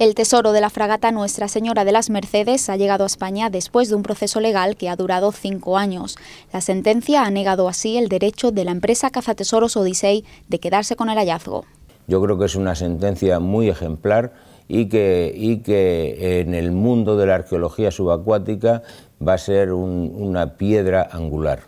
El tesoro de la fragata Nuestra Señora de las Mercedes ha llegado a España después de un proceso legal que ha durado cinco años. La sentencia ha negado así el derecho de la empresa Cazatesoros Odisei de quedarse con el hallazgo. Yo creo que es una sentencia muy ejemplar y que, en el mundo de la arqueología subacuática va a ser una piedra angular.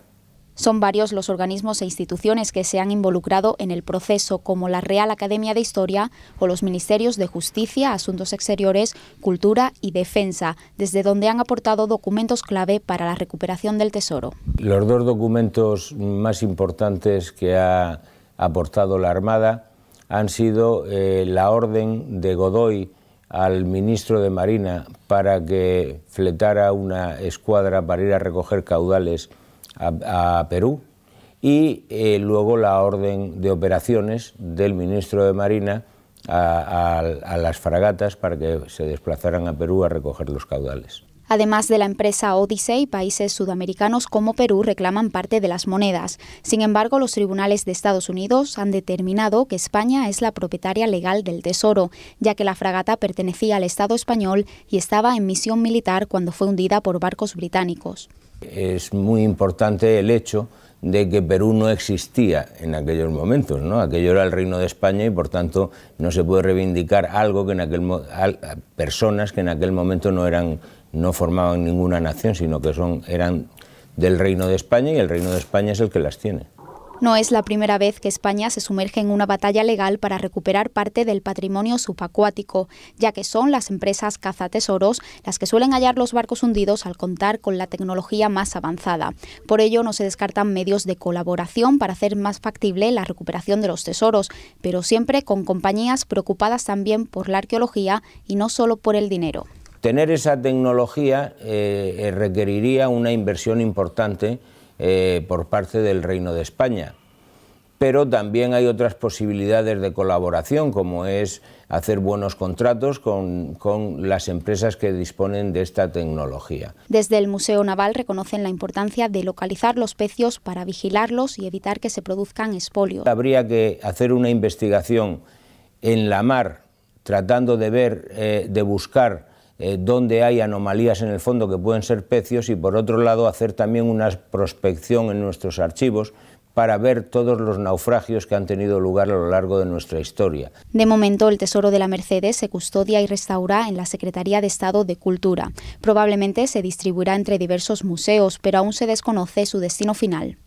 Son varios los organismos e instituciones que se han involucrado en el proceso, como la Real Academia de Historia o los Ministerios de Justicia, Asuntos Exteriores, Cultura y Defensa, desde donde han aportado documentos clave para la recuperación del tesoro. Los dos documentos más importantes que ha aportado la Armada han sido eh, la orden de Godoy al ministro de Marina para que fletara una escuadra para ir a recoger caudales a, Perú y eh, luego la orden de operaciones del ministro de Marina a, a las fragatas para que se desplazaran a Perú a recoger los caudales. Además de la empresa Odyssey, países sudamericanos como Perú reclaman parte de las monedas. Sin embargo, los tribunales de Estados Unidos han determinado que España es la propietaria legal del tesoro, ya que la fragata pertenecía al Estado español y estaba en misión militar cuando fue hundida por barcos británicos. Es muy importante el hecho de que Perú no existía en aquellos momentos, ¿no? Aquello era el reino de España y por tanto no se puede reivindicar algo que en aquel personas que en aquel momento no eran no formaban ninguna nación, sino que son eran del reino de España y el reino de España es el que las tiene. No es la primera vez que España se sumerge en una batalla legal para recuperar parte del patrimonio subacuático, ya que son las empresas cazatesoros las que suelen hallar los barcos hundidos al contar con la tecnología más avanzada. Por ello, no se descartan medios de colaboración para hacer más factible la recuperación de los tesoros, pero siempre con compañías preocupadas también por la arqueología y no solo por el dinero. Tener esa tecnología eh, eh, requeriría una inversión importante eh, por parte del Reino de España. Pero también hay otras posibilidades de colaboración, como es hacer buenos contratos con, las empresas que disponen de esta tecnología. Desde el Museo Naval reconocen la importancia de localizar los pecios para vigilarlos y evitar que se produzcan espolios. Habría que hacer una investigación en la mar, tratando de ver, eh, de buscar eh, donde hay anomalías en el fondo que pueden ser pecios y por otro lado hacer también una prospección en nuestros archivos para ver todos los naufragios que han tenido lugar a lo largo de nuestra historia. De momento, el Tesoro de la Mercedes se custodia y restaura en la Secretaría de Estado de Cultura. Probablemente se distribuirá entre diversos museos, pero aún se desconoce su destino final.